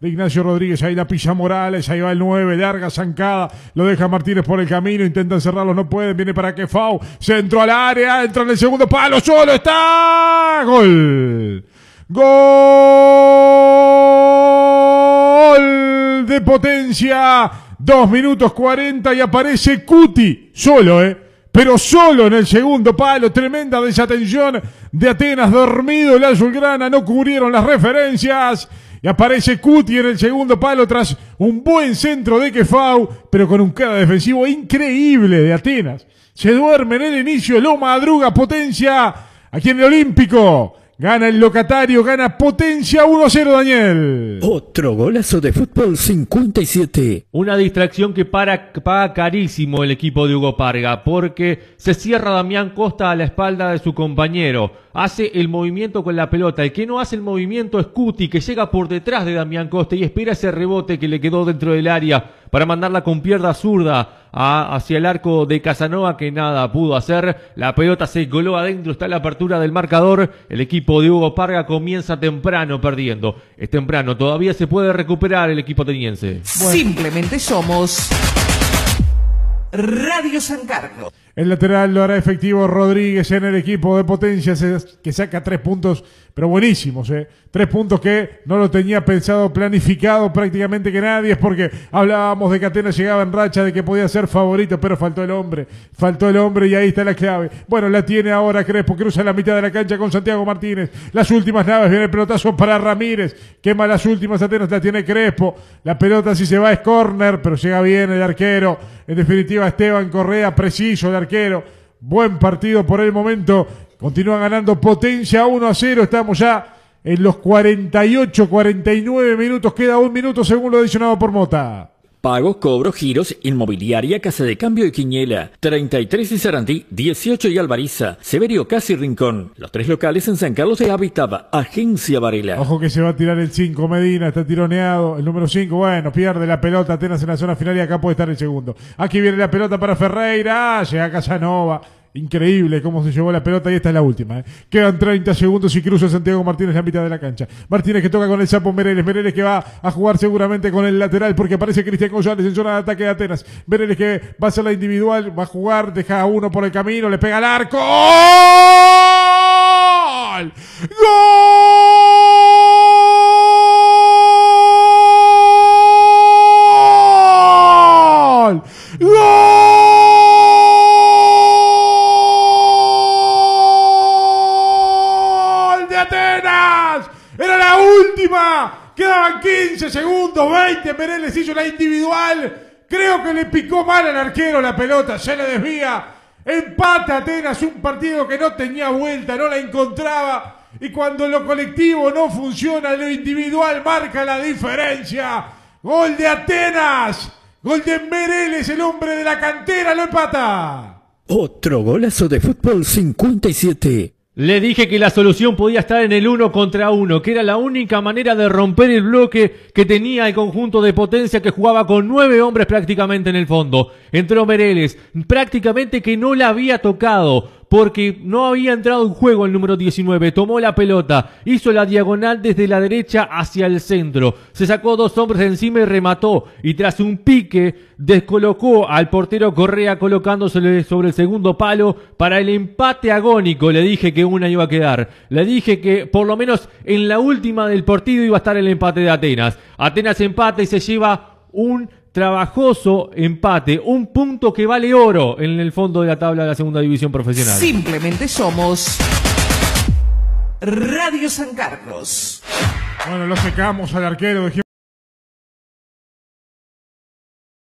de Ignacio Rodríguez. Ahí la pisa Morales, ahí va el 9, larga zancada, lo deja Martínez por el camino, intentan cerrarlo, no pueden, viene para que centro al área, entra en el segundo palo, solo está. Gol. Gol de potencia. Dos minutos cuarenta y aparece Cuti. Solo, eh pero solo en el segundo palo. Tremenda desatención de Atenas, dormido el azulgrana, no cubrieron las referencias. Y aparece Cuti en el segundo palo tras un buen centro de Kefau, pero con un cara defensivo increíble de Atenas. Se duerme en el inicio, lo madruga potencia aquí en el Olímpico. Gana el locatario, gana potencia 1-0 Daniel. Otro golazo de fútbol 57. Una distracción que para, paga carísimo el equipo de Hugo Parga, porque se cierra Damián Costa a la espalda de su compañero. Hace el movimiento con la pelota. El que no hace el movimiento es Cuti, que llega por detrás de Damián Costa y espera ese rebote que le quedó dentro del área para mandarla con pierda zurda hacia el arco de Casanova que nada pudo hacer. La pelota se coló adentro, está la apertura del marcador. El equipo de Hugo Parga comienza temprano perdiendo. Es temprano, todavía se puede recuperar el equipo ateniense. Simplemente somos... Radio San Carlos. El lateral lo hará efectivo Rodríguez en el equipo de potencia, que saca tres puntos, pero buenísimos, ¿eh? Tres puntos que no lo tenía pensado, planificado prácticamente que nadie, es porque hablábamos de que Atenas llegaba en racha, de que podía ser favorito, pero faltó el hombre, faltó el hombre y ahí está la clave. Bueno, la tiene ahora Crespo, cruza la mitad de la cancha con Santiago Martínez. Las últimas naves, viene el pelotazo para Ramírez, quema las últimas Atenas, la tiene Crespo. La pelota si se va es córner, pero llega bien el arquero. En definitiva, Esteban Correa, preciso de arquero. Buen partido por el momento. Continúa ganando potencia 1 a 0. Estamos ya en los 48, 49 minutos. Queda un minuto según lo adicionado por Mota. Pago, cobro, giros, inmobiliaria, casa de cambio y Quiñela, 33 y Sarandí, 18 y Alvariza, Severio Casi Rincón. Los tres locales en San Carlos de Habitaba, Agencia Varela. Ojo que se va a tirar el 5, Medina, está tironeado. El número 5, bueno, pierde la pelota, Atenas en la zona final y acá puede estar el segundo. Aquí viene la pelota para Ferreira, ah, llega Casanova. Increíble cómo se llevó la pelota y esta es la última. Eh. Quedan 30 segundos y cruza Santiago Martínez la mitad de la cancha. Martínez que toca con el sapo Mereles. Mereles que va a jugar seguramente con el lateral porque aparece Cristian González en zona de ataque de Atenas. Mereles que va a ser la individual, va a jugar, deja a uno por el camino, le pega al arco. ¡Gol! ¡Gol! última. Quedaban 15 segundos, 20. Mereles hizo la individual. Creo que le picó mal al arquero la pelota. Se le desvía. Empata Atenas, un partido que no tenía vuelta, no la encontraba. Y cuando lo colectivo no funciona, lo individual marca la diferencia. Gol de Atenas. Gol de Mereles, el hombre de la cantera, lo empata. Otro golazo de fútbol 57. Le dije que la solución podía estar en el uno contra uno, que era la única manera de romper el bloque que tenía el conjunto de potencia que jugaba con nueve hombres prácticamente en el fondo. Entró Mereles, prácticamente que no la había tocado porque no había entrado en juego el número 19, tomó la pelota, hizo la diagonal desde la derecha hacia el centro, se sacó dos hombres encima y remató, y tras un pique descolocó al portero Correa colocándose sobre el segundo palo para el empate agónico, le dije que una iba a quedar, le dije que por lo menos en la última del partido iba a estar el empate de Atenas, Atenas empate y se lleva un trabajoso empate, un punto que vale oro en el fondo de la tabla de la segunda división profesional. Simplemente somos Radio San Carlos. Bueno, lo secamos al arquero.